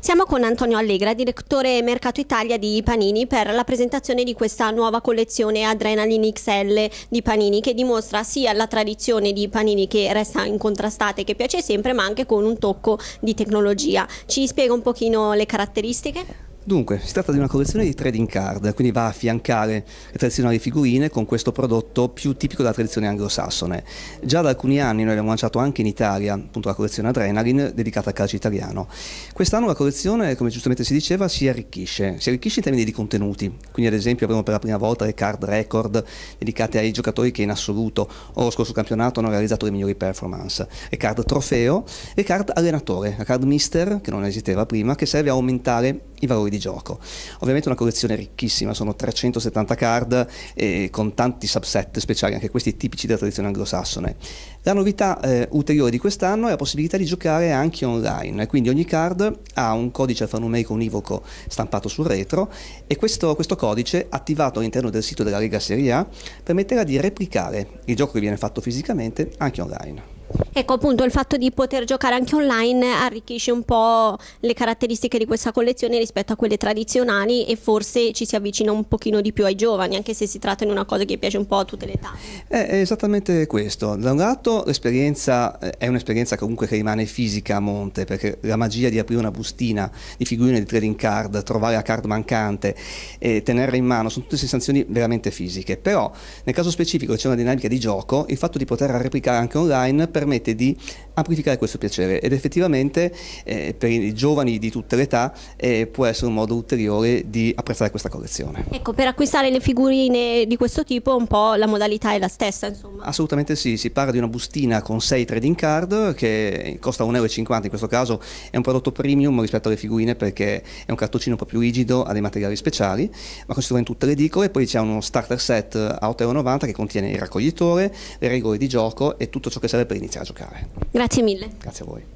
Siamo con Antonio Allegra, direttore Mercato Italia di Panini, per la presentazione di questa nuova collezione Adrenaline XL di Panini, che dimostra sia la tradizione di Panini che resta incontrastata e che piace sempre, ma anche con un tocco di tecnologia. Ci spiega un pochino le caratteristiche? Dunque, si tratta di una collezione di trading card, quindi va a affiancare le tradizionali figurine con questo prodotto più tipico della tradizione anglosassone. Già da alcuni anni noi abbiamo lanciato anche in Italia appunto, la collezione Adrenaline dedicata al calcio italiano. Quest'anno la collezione, come giustamente si diceva, si arricchisce, si arricchisce in termini di contenuti, quindi ad esempio avremo per la prima volta le card record dedicate ai giocatori che in assoluto o lo scorso campionato hanno realizzato le migliori performance, le card trofeo, e card allenatore, la card mister che non esisteva prima, che serve a aumentare i valori di di gioco. Ovviamente una collezione ricchissima, sono 370 card eh, con tanti subset speciali, anche questi tipici della tradizione anglosassone. La novità eh, ulteriore di quest'anno è la possibilità di giocare anche online, quindi ogni card ha un codice alfanumerico univoco stampato sul retro e questo, questo codice attivato all'interno del sito della Lega Serie A permetterà di replicare il gioco che viene fatto fisicamente anche online. Ecco appunto il fatto di poter giocare anche online arricchisce un po' le caratteristiche di questa collezione rispetto a quelle tradizionali e forse ci si avvicina un pochino di più ai giovani, anche se si tratta di una cosa che piace un po' a tutte le età. È esattamente questo. Da un lato l'esperienza eh, è un'esperienza comunque che rimane fisica a monte, perché la magia di aprire una bustina di figurine di trading card, trovare la card mancante, e tenerla in mano, sono tutte sensazioni veramente fisiche. Però nel caso specifico c'è una dinamica di gioco, il fatto di poterla replicare anche online permette permette di amplificare questo piacere ed effettivamente eh, per i giovani di tutte le età eh, può essere un modo ulteriore di apprezzare questa collezione. Ecco, per acquistare le figurine di questo tipo un po' la modalità è la stessa insomma? Assolutamente sì, si parla di una bustina con 6 trading card che costa 1,50 euro in questo caso, è un prodotto premium rispetto alle figurine perché è un cartoncino un po' più rigido, ha dei materiali speciali, ma questo va in tutte le edicole, poi c'è uno starter set a 8,90 euro che contiene il raccoglitore, le regole di gioco e tutto ciò che serve per iniziare a giocare giocare. Grazie mille. Grazie a voi.